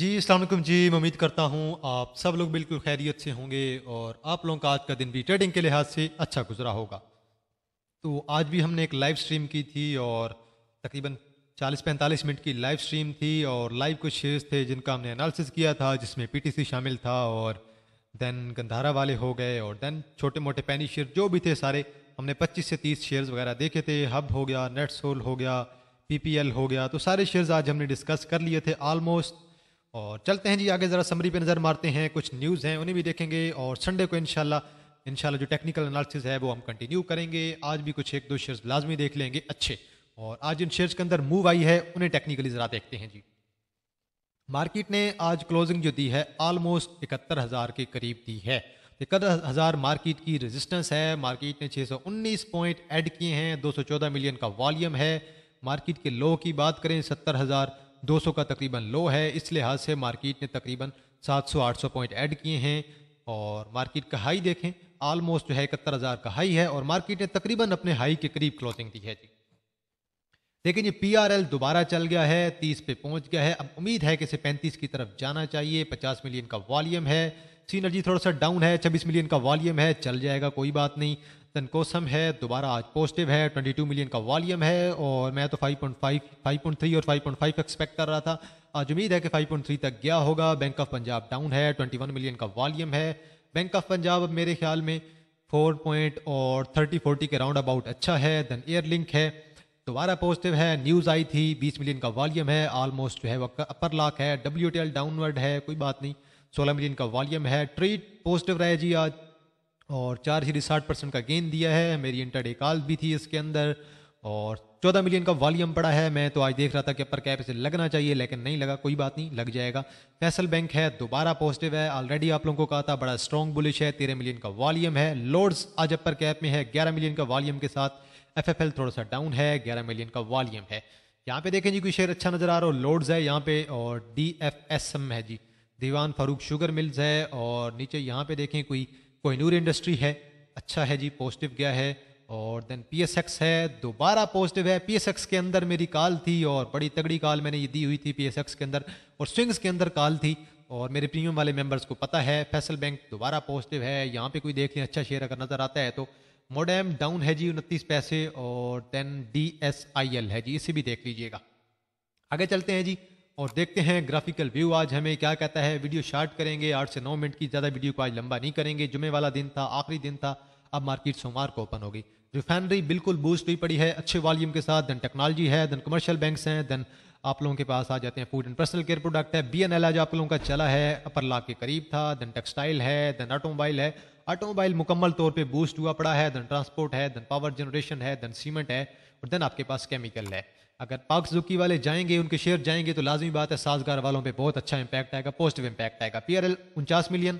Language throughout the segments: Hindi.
जी अलकुम जी मैं उम्मीद करता हूँ आप सब लोग बिल्कुल खैरियत से होंगे और आप लोगों का आज का दिन भी ट्रेडिंग के लिहाज से अच्छा गुजरा होगा तो आज भी हमने एक लाइव स्ट्रीम की थी और तकरीबन 40-45 मिनट की लाइव स्ट्रीम थी और लाइव कुछ शेयर्स थे जिनका हमने एनालिसिस किया था जिसमें पी शामिल था और देन गंधारा वाले हो गए और देन छोटे मोटे पैनी शेयर जो भी थे सारे हमने 25 से 30 शेयर्स वगैरह देखे थे हब हो गया नेट सोल हो गया पी हो गया तो सारे शेयर्स आज हमने डिस्कस कर लिए थे आलमोस्ट और चलते हैं जी आगे ज़रा समरी पे नज़र मारते हैं कुछ न्यूज़ हैं उन्हें भी देखेंगे और संडे को इनशाला इनशाला जो टेक्निकल एनालिसिस है वो हम कंटिन्यू करेंगे आज भी कुछ एक दो शेयर्स लाजमी देख लेंगे अच्छे और आज जिन शेयर्स के अंदर मूव आई है उन्हें टेक्निकली ज़रा देखते हैं जी मार्केट ने आज क्लोजिंग जो दी है आलमोस्ट इकहत्तर हज़ार के करीब दी है इकहत्तर हज़ार मार्केट की रेजिस्टेंस है मार्केट ने 619 पॉइंट ऐड किए हैं 214 मिलियन का वॉल्यूम है मार्केट के लो की बात करें सत्तर हज़ार 200 का तकरीबन लो है इस लिहाज से मार्केट ने तकरीबन 700-800 पॉइंट ऐड किए हैं और मार्केट का हाई देखें आलमोस्ट जो है इकहत्तर हज़ार का हाई है और मार्केट ने तकरीबन अपने हाई के करीब क्लोजिंग दी है जी लेकिन ये एल दोबारा चल गया है 30 पे पहुंच गया है अब उम्मीद है कि इसे 35 की तरफ जाना चाहिए 50 मिलियन का वॉल्यूम है सीनर्जी थोड़ा सा डाउन है छब्बीस मिलियन का वॉल्यूम है चल जाएगा कोई बात नहीं तनकोसम है दोबारा आज पॉजिटिव है 22 मिलियन का वॉल्यूम है और मैं तो 5.5 5.3 और 5.5 एक्सपेक्ट कर रहा था आज उम्मीद है कि 5.3 तक गया होगा बैंक ऑफ पंजाब डाउन है 21 मिलियन का वॉल्यूम है बैंक ऑफ पंजाब अब मेरे ख्याल में फोर पॉइंट और थर्टी फोर्टी के राउंड अबाउट अच्छा है दैन एयर लिंक है दोबारा पॉजिटिव है न्यूज़ आई थी बीस मिलियन का वॉल्यूम है ऑलमोस्ट जो है वह अपर लाख है डब्ल्यू डाउनवर्ड है कोई बात नहीं सोलह मिलियन का वॉल्यूम है ट्रेड पॉजिटिव रहा है जी आज और चार सीरीज साठ परसेंट का गेन दिया है मेरी इंटरडे कॉल भी थी इसके अंदर और चौदह मिलियन का वॉल्यूम पड़ा है मैं तो आज देख रहा था कि अपर कैप इसे लगना चाहिए लेकिन नहीं लगा कोई बात नहीं लग जाएगा फैसल बैंक है दोबारा पॉजिटिव है ऑलरेडी आप लोगों को कहा था बड़ा स्ट्रॉन्ग बुलिश है तेरह मिलियन का वॉल्यूम है लोड्स आज अपर कैप में है ग्यारह मिलियन का वॉल्यूम के साथ एफ थोड़ा सा डाउन है ग्यारह मिलियन का वॉल्यूम है यहाँ पे देखें जी कोई शेयर अच्छा नजर आ रहा हो लोड्स है यहाँ पे और डी एफ एस एम है जी दीवान फारूक शुगर मिल्स है और नीचे यहाँ पे देखें कोई कोहनूर इंडस्ट्री है अच्छा है जी पॉजिटिव गया है और देन पी है दोबारा पॉजिटिव है पी के अंदर मेरी कॉल थी और बड़ी तगड़ी कॉल मैंने ये दी हुई थी पी के अंदर और स्विंग्स के अंदर कॉल थी और मेरे प्रीमियम वाले मेंबर्स को पता है फैसल बैंक दोबारा पॉजिटिव है यहाँ पे कोई देख लें अच्छा शेयर अगर नज़र आता है तो मोडेम डाउन है जी उनतीस पैसे और देन डी है जी इसे भी देख लीजिएगा आगे चलते हैं जी और देखते हैं ग्राफिकल व्यू आज हमें क्या कहता है वीडियो शार्ट करेंगे आठ से नौ मिनट की ज़्यादा वीडियो को आज लंबा नहीं करेंगे जुमे वाला दिन था आखिरी दिन था अब मार्केट सोमवार को ओपन होगी रिफाइनरी बिल्कुल बूस्ट हुई पड़ी है अच्छे वॉल्यूम के साथ देन टेक्नोलॉजी है देन कमर्शियल बैंक्स हैं देन आप लोगों के पास आ जाते हैं food and personal care product है बी एन एल आज आप लोगों का चला है अपर लाख के करीब था देन टेक्सटाइल है देन ऑटोमोबाइल है ऑटोमोबाइल मुकम्मल तौर पे बूस्ट हुआ पड़ा है देन ट्रांसपोर्ट है देन पावर जनरेशन है देन सीमेंट है और देन आपके पास केमिकल है अगर पाक जुकी वाले जाएंगे उनके शेयर जाएंगे तो लाजमी बात है साजगार वालों पे बहुत अच्छा इंपैक्ट आएगा पॉजिटिव इंपैक्ट आएगा पी आर एल उनचास मिलियन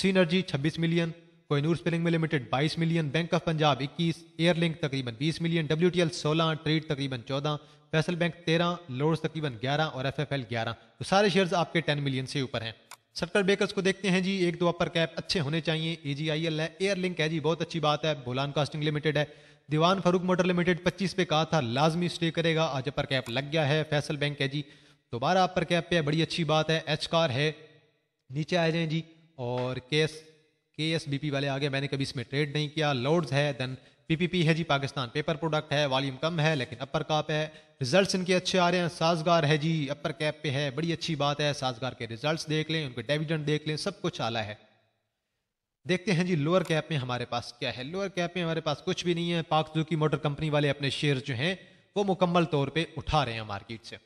सीनर्जी छब्बीस मिलियन कोयनूर स्पिलिंग में लिमिटेड बाईस मिलियन बैंक ऑफ पंजाब इक्कीस एयरलिंक तकरीबन बीस मिलियन डब्ल्यू टी एल सोलह ट्रेड तकरीबन चौदह फैसल बैंक तेरह लोर्स तकरीबन ग्यारह और एफ एफ एल ग्यारह तो सारे शेयर आपके टेन मिलियन से ऊपर हैं सर्कल बेकर्स को देखते हैं जी एक दो अपर कैप अच्छे होने चाहिए ए जी आई एल है एयरलिंक है जी बहुत अच्छी बात है बोलान कास्टिंग लिमिटेड है दीवान फरूक मोटर लिमिटेड 25 पे कहा था लाजमी स्टे करेगा आज अपर कैप लग गया है फैसल बैंक है जी दोबारा अपर कैप पे है बड़ी अच्छी बात है एच कार है नीचे आ जाएं जी और के एस के एस बी पी वाले आगे मैंने कभी इसमें ट्रेड नहीं किया लोड्स है देन पीपीपी है जी पाकिस्तान पेपर प्रोडक्ट है वॉल्यूम कम है लेकिन अपर कैप है रिजल्ट्स इनके अच्छे आ रहे हैं साजगार है जी अपर कैप पे है बड़ी अच्छी बात है साजगार के रिजल्ट्स देख लें उनके डिविडेंड देख लें सब कुछ आला है देखते हैं जी लोअर कैप में हमारे पास क्या है लोअर कैप में हमारे पास कुछ भी नहीं है पाक की मोटर कंपनी वाले अपने शेयर जो हैं वो मुकम्मल तौर पे उठा रहे हैं मार्केट से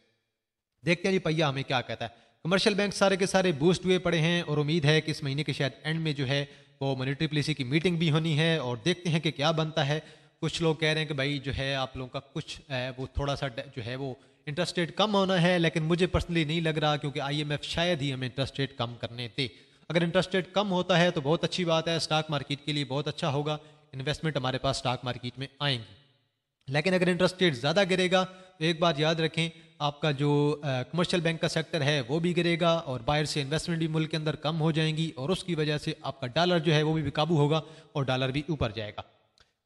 देखते हैं जी पहिया हमें क्या कहता है कमर्शियल बैंक सारे के सारे बूस्ट हुए पड़े हैं और उम्मीद है कि इस महीने के शायद एंड में जो है वो मोनिट्री पॉलिसी की मीटिंग भी होनी है और देखते हैं कि क्या बनता है कुछ लोग कह रहे हैं कि भाई जो है आप लोगों का कुछ वो थोड़ा सा जो है वो इंटरेस्ट रेट कम होना है लेकिन मुझे पर्सनली नहीं लग रहा क्योंकि आई शायद ही हमें इंटरेस्ट रेट कम करने थे अगर इंटरेस्ट रेट कम होता है तो बहुत अच्छी बात है स्टॉक मार्केट के लिए बहुत अच्छा होगा इन्वेस्टमेंट हमारे पास स्टॉक मार्केट में आएंगी लेकिन अगर इंटरेस्ट रेट ज़्यादा गिरेगा तो एक बात याद रखें आपका जो कमर्शियल बैंक का सेक्टर है वो भी गिरेगा और बाहर से इन्वेस्टमेंट भी मुल्क के अंदर कम हो जाएंगी और उसकी वजह से आपका डॉलर जो है वो भी बेकाबू होगा और डॉलर भी ऊपर जाएगा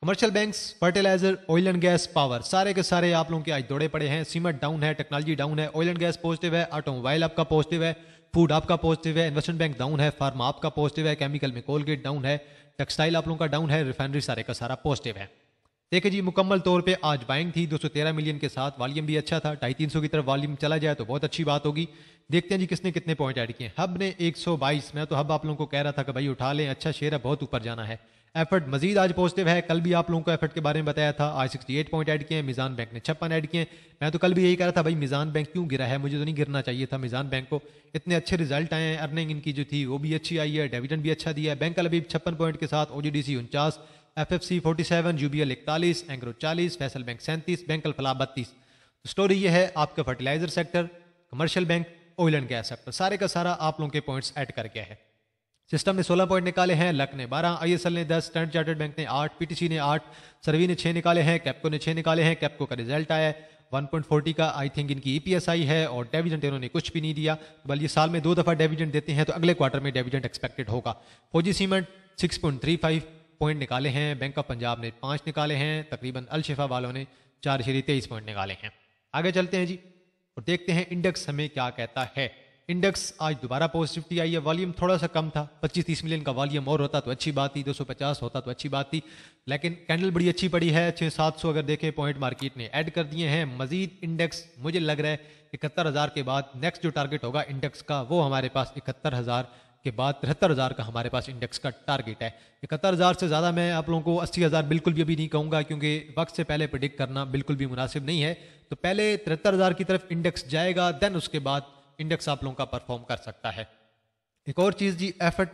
commercial banks fertiliser oil and gas power सारे के सारे आप लोगों के आज दौड़े पड़े हैं सीमेंट डाउन है टेक्नोलॉजी डाउन है ऑयल एंड गैस पॉजिटिव है ऑटोमोबाइल आपका पॉजिटिव है फूड आपका पॉजिटिव है इन्वेस्टमेंट बैंक डाउन है फार्म आपका पॉजिटिव है केमिकल में कोलगेट डाउन है टेक्सटाइल आप लोगों का डाउन है रिफाइनरी सारे का सारा पॉजिटिव है देखिए जी मुकम्मल तौर पे आज बाइंग थी 213 मिलियन के साथ वॉल्यूम भी अच्छा था ढाई तीन सौ की तरफ वॉल्यूम चला जाए तो बहुत अच्छी बात होगी देखते हैं जी किसने कितने पॉइंट ऐड किए हब ने 122 मैं तो हब आप लोगों को कह रहा था कि भाई उठा लें अच्छा शेयर है बहुत ऊपर जाना है एफर्ट मजीद आज पॉजिटिव है कल भी आप लोगों को एफर्ट के बारे में बताया था आज 68 पॉइंट ऐड किए मिजान बैंक ने छप्पन ऐड किए मैं तो कल भी यही कह रहा था भाई मिजान बैंक क्यों गिरा है मुझे तो नहीं गिरना चाहिए था मिजान बैंक को इतने अच्छे रिजल्ट आए हैं अर्निंग इनकी जो थी वो भी अच्छी आई है डिविडेंड भी अच्छा दिया है बैंक कल अभी छप्पन पॉइंट के साथ ओ जी डी सी उनचास F F C forty seven U B L इकतालीस एंग्रो चालीस फैसल बैंक सैंतीस बैंक अल्फला बत्तीस तो स्टोरी ये है आपका fertiliser sector commercial bank oil and gas sector सारे का सारा आप लोगों के पॉइंट्स ऐड करके है सिस्टम ने 16 पॉइंट निकाले हैं लक ने 12 आईएसएल ने 10 स्टैंड चार्टर्ड बैंक ने 8 पीटीसी ने 8 सर्वी ने 6 निकाले हैं कैप्को ने 6 निकाले हैं कैप्को का रिजल्ट आया है 1.40 का आई थिंक इनकी ईपीएस e आई है और डेविडेंट इन्होंने कुछ भी नहीं दिया बल ये साल में दो दफ़ा डेविडेंट देते हैं तो अगले क्वार्टर में डेविडेंट एक्सपेक्टेड होगा फौजी सीमेंट सिक्स पॉइंट निकाले हैं बैंक ऑफ पंजाब ने पांच निकाले हैं तकरीबन अलशिफा वालों ने चार शरी तेईस पॉइंट निकाले हैं आगे चलते हैं जी और देखते हैं इंडेक्स हमें क्या कहता है इंडेक्स आज दोबारा पॉजिटिविटी आई है वॉल्यूम थोड़ा सा कम था 25-30 मिलियन का वॉल्यूम और होता तो अच्छी बात थी 250 होता तो अच्छी बात थी लेकिन कैंडल बड़ी अच्छी पड़ी है छः सात सौ अगर देखें पॉइंट मार्केट ने ऐड कर दिए हैं मजीद इंडेक्स मुझे लग रहा है इकहत्तर हज़ार के बाद नेक्स्ट जो टारगेट होगा इंडेक्स का वो हमारे पास इकहत्तर हज़ार के बाद तिहत्तर हज़ार का हमारे पास इंडेक्स का टारगेट है इकहत्तर हज़ार से ज़्यादा मैं आप लोगों को अस्सी हज़ार बिल्कुल भी अभी नहीं कहूँगा क्योंकि वक्त से पहले प्रडिक्ट करना बिल्कुल भी मुनासिब नहीं है तो पहले तिहत्तर हज़ार की तरफ इंडेक्स जाएगा दैन उसके बाद इंडेक्स आप लोगों का परफॉर्म कर सकता है एक और चीज़ जी एफर्ट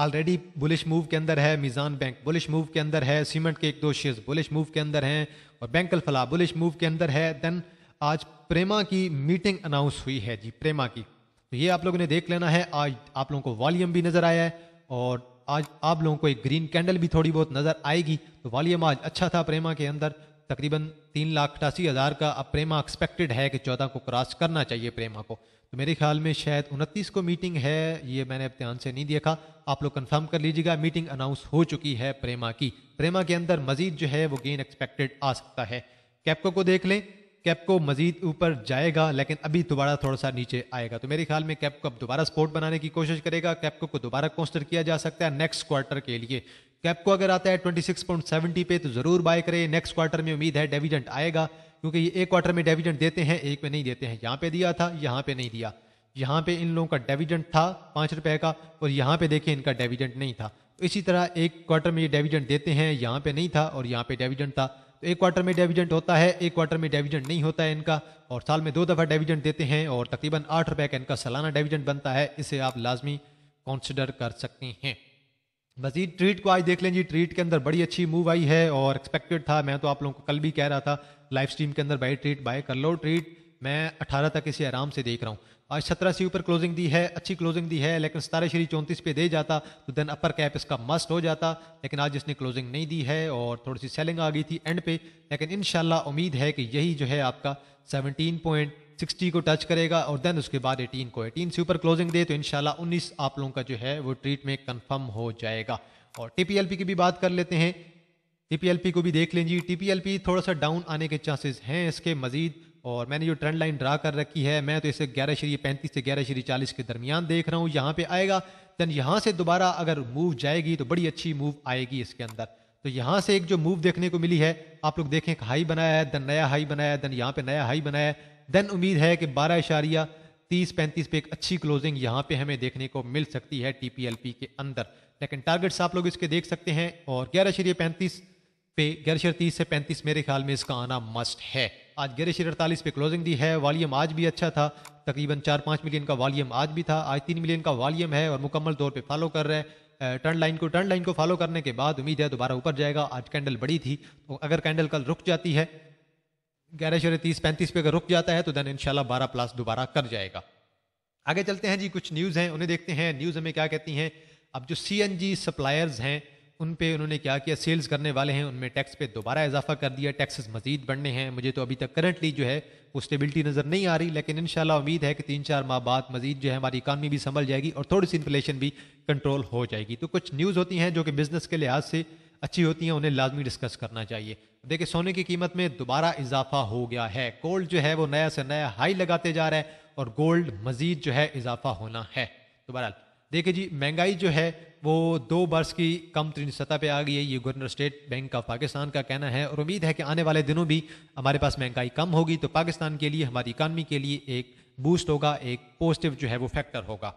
ऑलरेडी बुलिश मूव के अंदर है मिज़ान बैंक बुलिश मूव के अंदर है सीमेंट के एक दो शेयर बुलिश मूव के अंदर हैं और बैंक अल्फला बुलिश मूव के अंदर है देन आज प्रेमा की मीटिंग अनाउंस हुई है जी प्रेमा की तो ये आप लोगों ने देख लेना है आज आप लोगों को वॉल्यूम भी नज़र आया है और आज आप लोगों को एक ग्रीन कैंडल भी थोड़ी बहुत नज़र आएगी तो वॉल्यूम आज अच्छा था प्रेमा के अंदर तकरीबन तीन लाख अठासी हज़ार का अब प्रेमा एक्सपेक्टेड है कि चौदह को क्रॉस करना चाहिए प्रेमा को तो मेरे ख्याल में शायद उनतीस को मीटिंग है ये मैंने अब ध्यान से नहीं देखा आप लोग कंफर्म कर लीजिएगा मीटिंग अनाउंस हो चुकी है प्रेमा की प्रेमा के अंदर मजीद जो है वो गेन एक्सपेक्टेड आ सकता है कैपको को देख लें कैपको मजीद ऊपर जाएगा लेकिन अभी दोबारा थोड़ा सा नीचे आएगा तो मेरे ख्याल में कैपको अब दोबारा स्पोर्ट बनाने की कोशिश करेगा कैपको को दोबारा कोस्टर किया जा सकता है नेक्स्ट क्वार्टर के लिए कैपको अगर आता है 26.70 पे तो जरूर बाय करें नेक्स्ट क्वार्टर में उम्मीद है डेविडेंट आएगा क्योंकि ये एक क्वार्टर में डेविडेंट देते हैं एक में नहीं देते हैं यहाँ पे दिया था यहाँ पे नहीं दिया यहाँ पे इन लोगों का डेविडेंट था पाँच रुपए का और यहाँ पे देखें इनका डेविडेंट नहीं था तो इसी तरह एक क्वार्टर में ये डेविडेंट देते हैं यहाँ पे नहीं था और यहाँ पे डेविडेंट था तो एक क्वार्टर में डेविडेंट होता है एक क्वार्टर में डेविडेंट नहीं होता है इनका और साल में दो दफ़ा डेविडेंट देते हैं और तकरीबन आठ रुपए का इनका सालाना डेविडेंट बनता है इसे आप लाजमी कंसिडर कर सकते हैं मजीद ट्रीट को आज देख लें जी ट्रीट के अंदर बड़ी अच्छी मूव आई है और एक्सपेक्टेड था मैं तो आप लोगों को कल भी कह रहा था लाइव स्ट्रीम के अंदर बाय ट्रीट बाय कर लो ट्रीट मैं 18 तक इसे आराम से देख रहा हूँ आज सत्रह से ऊपर क्लोजिंग दी है अच्छी क्लोजिंग दी है लेकिन सतारह श्री चौंतीस पे दे जाता तो देन अपर कैप इसका मस्ट हो जाता लेकिन आज इसने क्लोजिंग नहीं दी है और थोड़ी सी सेलिंग आ गई थी एंड पे लेकिन इन उम्मीद है कि यही जो है आपका सेवनटीन पॉइंट 60 को टच करेगा और देन उसके बाद 18 को 18 से ऊपर क्लोजिंग दे तो इनशाला 19 आप लोगों का जो है वो ट्रीट में कंफर्म हो जाएगा और टीपीएलपी की भी बात कर लेते हैं टीपीएलपी को भी देख लीजिए टीपीएलपी थोड़ा सा डाउन आने के चांसेस हैं इसके मजीद और मैंने जो ट्रेंड लाइन ड्रा कर रखी है मैं तो इसे ग्यारह शरीय पैंतीस से ग्यारह शरीय चालीस के दरमियान देख रहा हूँ यहाँ पे आएगा दैन यहाँ से दोबारा अगर मूव जाएगी तो बड़ी अच्छी मूव आएगी इसके अंदर तो यहाँ से एक जो मूव देखने को मिली है आप लोग देखें हाई बनाया है देन नया हाई बनाया है देन यहाँ पे नया हाई बनाया है देन उम्मीद है कि बारह इशारिया तीस पैंतीस पे एक अच्छी क्लोजिंग यहाँ पे हमें देखने को मिल सकती है टीपीएलपी के अंदर लेकिन टारगेट्स आप लोग इसके देख सकते हैं और ग्यारह शरीय पैंतीस पे ग्यारह शेर तीस से पैंतीस मेरे ख्याल में इसका आना मस्ट है आज ग्यारह शरीर अड़तालीस पे क्लोजिंग दी है वॉल्यूम आज भी अच्छा था तकरीबन चार पाँच मिलियन का वॉल्यूम आज भी था आज तीन मिलियन का वॉल्यूम है और मुकम्मल तौर पर फॉलो कर रहे हैं टर्न लाइन को टर्न लाइन को फॉलो करने के बाद उम्मीद है दोबारा ऊपर जाएगा आज कैंडल बड़ी थी तो अगर कैंडल कल रुक जाती है ग्यारह इशारे तीस पैंतीस पे अगर रुक जाता है तो देन इनशाला बारह प्लस दोबारा कर जाएगा आगे चलते हैं जी कुछ न्यूज़ हैं उन्हें देखते हैं न्यूज़ हमें क्या कहती हैं अब जो सी एन जी सप्लायर्स हैं उन पे उन्होंने क्या किया सेल्स करने वाले हैं उनमें टैक्स पे दोबारा इजाफा कर दिया टैक्सेस मजीद बढ़ने हैं मुझे तो अभी तक करंटली जो है वो स्टेबिलिटी नज़र नहीं आ रही लेकिन इन उम्मीद है कि तीन चार माह बाद मजीद जो है हमारी इकानमी भी संभल जाएगी और थोड़ी सी इन्फ्लेशन भी कंट्रोल हो जाएगी तो कुछ न्यूज़ होती हैं जो कि बिज़नेस के लिहाज से अच्छी होती हैं उन्हें लाजमी डिस्कस करना चाहिए देखिए सोने की कीमत में दोबारा इजाफा हो गया है गोल्ड जो है वो नया से नया हाई लगाते जा रहा है और गोल्ड मजीद जो है इजाफा होना है तो बहरहाल देखिए जी महंगाई जो है वो दो वर्ष की कम तरीन सतह पर आ गई है ये governor State Bank of Pakistan का कहना है और उम्मीद है कि आने वाले दिनों भी हमारे पास महंगाई कम होगी तो पाकिस्तान के लिए हमारी इकानमी के लिए एक बूस्ट होगा एक पॉजिटिव जो है वो फैक्टर होगा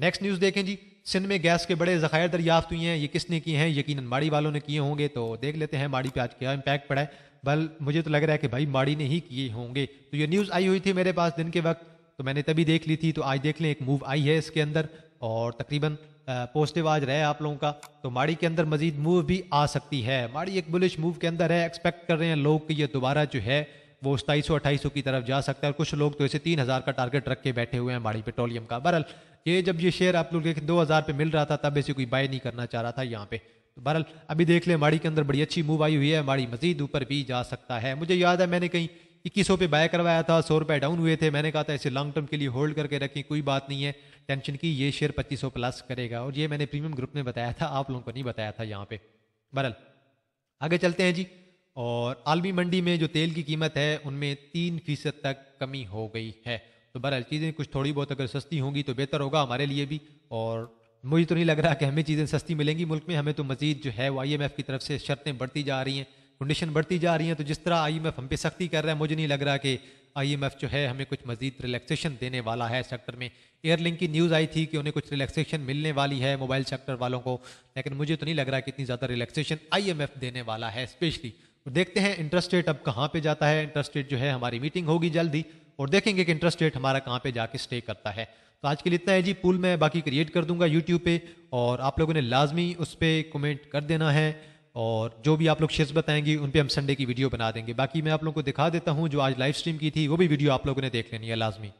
नेक्स्ट न्यूज़ देखें जी सिंध में गैस के बड़े जखायर दरियाफ्त हुई हैं ये किसने किए हैं यकीन माड़ी वालों ने किए होंगे तो देख लेते हैं माड़ी पे आज क्या इम्पैक्ट पड़ा है बल मुझे तो लग रहा है कि भाई माड़ी ने ही किए होंगे तो ये न्यूज़ आई हुई थी मेरे पास दिन के वक्त तो मैंने तभी देख ली थी तो आज देख लें एक मूव आई है इसके अंदर और तकरीबन पॉजिटिव आज रहे आप लोगों का तो माड़ी के अंदर मजीद मूव भी आ सकती है माड़ी एक बुलिश मूव के अंदर है एक्सपेक्ट कर रहे हैं लोग कि ये दोबारा जो है वो सताईस सौ अट्ठाईस सौ की तरफ जा सकता है और कुछ लोग तो इसे तीन हज़ार का टारगेट रख के बैठे हुए हैं बाड़ी पेट्रोलियम का बहरल ये जब ये शेयर आप लोग देखें दो हज़ार पे मिल रहा था तब ऐसे कोई बाय नहीं करना चाह रहा था यहाँ पे तो बहरल अभी देख लें माड़ी के अंदर बड़ी अच्छी मूव आई हुई है माड़ी मजीद ऊपर भी जा सकता है मुझे याद है मैंने कहीं इक्कीस पे बाय करवाया था सौ रुपये डाउन हुए थे मैंने कहा था इसे लॉन्ग टर्म के लिए होल्ड करके रखें कोई बात नहीं है टेंशन की ये शेयर पच्चीस प्लस करेगा और ये मैंने प्रीमियम ग्रुप में बताया था आप लोगों को नहीं बताया था यहाँ पे बहरल आगे चलते हैं जी और आलमी मंडी में जो तेल की कीमत है उनमें तीन फीसद तक कमी हो गई है तो बहरहाल चीज़ें कुछ थोड़ी बहुत अगर सस्ती होंगी तो बेहतर होगा हमारे लिए भी और मुझे तो नहीं लग रहा कि हमें चीज़ें सस्ती मिलेंगी मुल्क में हमें तो मजीद जो है वो आई एम एफ़ की तरफ से शर्तें बढ़ती जा रही हैं कंडीशन बढ़ती जा रही हैं तो जिस तरह आई एम एफ़ हम पे सख्ती कर रहा है मुझे नहीं लग रहा कि आई एम एफ़ जो है हमें कुछ मजीद रिलैक्सेशन देने वाला है सेक्टर में एयरलिंक की न्यूज़ आई थी कि उन्हें कुछ रिलैक्सेशन मिलने वाली है मोबाइल सेक्टर वालों को लेकिन मुझे तो नहीं लग रहा कि इतनी ज़्यादा रिलैक्सेशन आई एम एफ़ देने वाला है स्पेशली तो देखते हैं इंटरेस्ट रेट अब कहाँ पे जाता है इंटरेस्ट रेट जो है हमारी मीटिंग होगी जल्दी और देखेंगे कि इंटरेस्ट रेट हमारा कहाँ पे जाके स्टे करता है तो आज के लिए इतना है जी पुल मैं बाकी क्रिएट कर दूंगा यूट्यूब पे और आप लोगों ने लाजमी उस पर कमेंट कर देना है और जो भी आप लोग शेयर्स बताएंगे उन पर हम संडे की वीडियो बना देंगे बाकी मैं आप लोगों को दिखा देता हूँ जो आज लाइव स्ट्रीम की थी वो भी वीडियो आप लोगों ने देख लेनी है लाजमी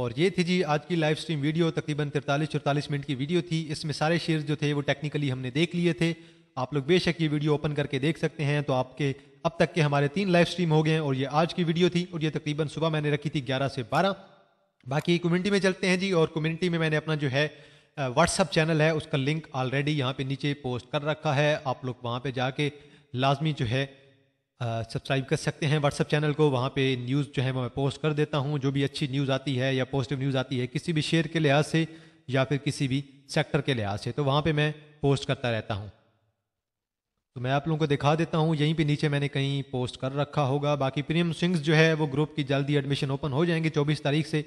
और ये थी जी आज की लाइव स्ट्रीम वीडियो तकरीबन तिरतालीस चौतालीस मिनट की वीडियो थी इसमें सारे शेयर्स जो थे वो टेक्निकली हमने देख लिए थे आप लोग बेशक ये वीडियो ओपन करके देख सकते हैं तो आपके अब तक के हमारे तीन लाइव स्ट्रीम हो गए हैं और ये आज की वीडियो थी और ये तकरीबन सुबह मैंने रखी थी ग्यारह से बारह बाकी कम्युनिटी में चलते हैं जी और कम्युनिटी में मैंने अपना जो है व्हाट्सअप चैनल है उसका लिंक ऑलरेडी यहाँ पे नीचे पोस्ट कर रखा है आप लोग वहाँ पे जाके लाजमी जो है सब्सक्राइब कर सकते हैं व्हाट्सअप चैनल को वहाँ पे न्यूज़ जो है मैं पोस्ट कर देता हूँ जो भी अच्छी न्यूज़ आती है या पॉजिटिव न्यूज़ आती है किसी भी शेयर के लिहाज से या फिर किसी भी सेक्टर के लिहाज से तो वहाँ पर मैं पोस्ट करता रहता हूँ तो मैं आप लोगों को दिखा देता हूँ यहीं पे नीचे मैंने कहीं पोस्ट कर रखा होगा बाकी प्रीमियम स्विंग्स जो है वो ग्रुप की जल्दी एडमिशन ओपन हो जाएंगे 24 तारीख से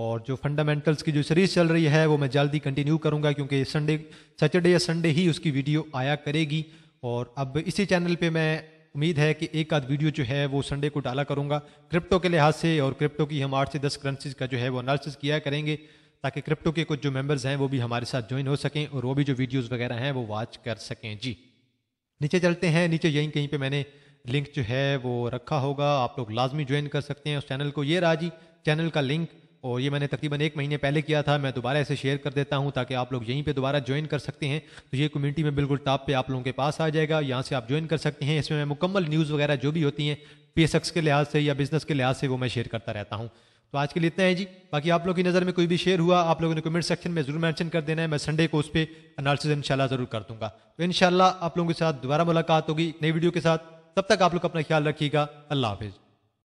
और जो फंडामेंटल्स की जो सीरीज़ चल रही है वो मैं जल्दी कंटिन्यू करूँगा क्योंकि संडे सैटरडे या संडे ही उसकी वीडियो आया करेगी और अब इसी चैनल पर मैं उम्मीद है कि एक आध वीडियो जो है वो संडे को डाला करूँगा क्रिप्टो के लिहाज से और क्रिप्टो की हम आठ से दस करेंसीज का जो है वो अनालिस किया करेंगे ताकि क्रिप्टो के कुछ जो मेंबर्स हैं वो भी हमारे साथ ज्वाइन हो सकें और वो भी जो वीडियोस वगैरह हैं वो वॉच कर सकें जी नीचे चलते हैं नीचे यहीं कहीं पे मैंने लिंक जो है वो रखा होगा आप लोग लाजमी ज्वाइन कर सकते हैं उस चैनल को ये रहा जी चैनल का लिंक और ये मैंने तकरीबन एक महीने पहले किया था मैं दोबारा ऐसे शेयर कर देता हूँ ताकि आप लोग यहीं पे दोबारा ज्वाइन कर सकते हैं तो ये कम्युनिटी में बिल्कुल टॉप पे आप लोगों के पास आ जाएगा यहाँ से आप ज्वाइन कर सकते हैं इसमें मैं मुकम्मल न्यूज़ वगैरह जो भी होती हैं पी के लिहाज से या बिज़नेस के लिहाज से वो मैं शेयर करता रहता हूँ तो आज के लिए इतना है जी बाकी आप लोग की नज़र में कोई भी शेयर हुआ आप लोगों ने कमेंट सेक्शन में जरूर मेंशन कर देना है मैं संडे को उस पर अनालिस इनशाला ज़रूर कर दूंगा तो इनशाला आप लोगों के साथ दोबारा मुलाकात होगी नई वीडियो के साथ तब तक आप लोग अपना ख्याल रखिएगा अल्लाह हाफिज़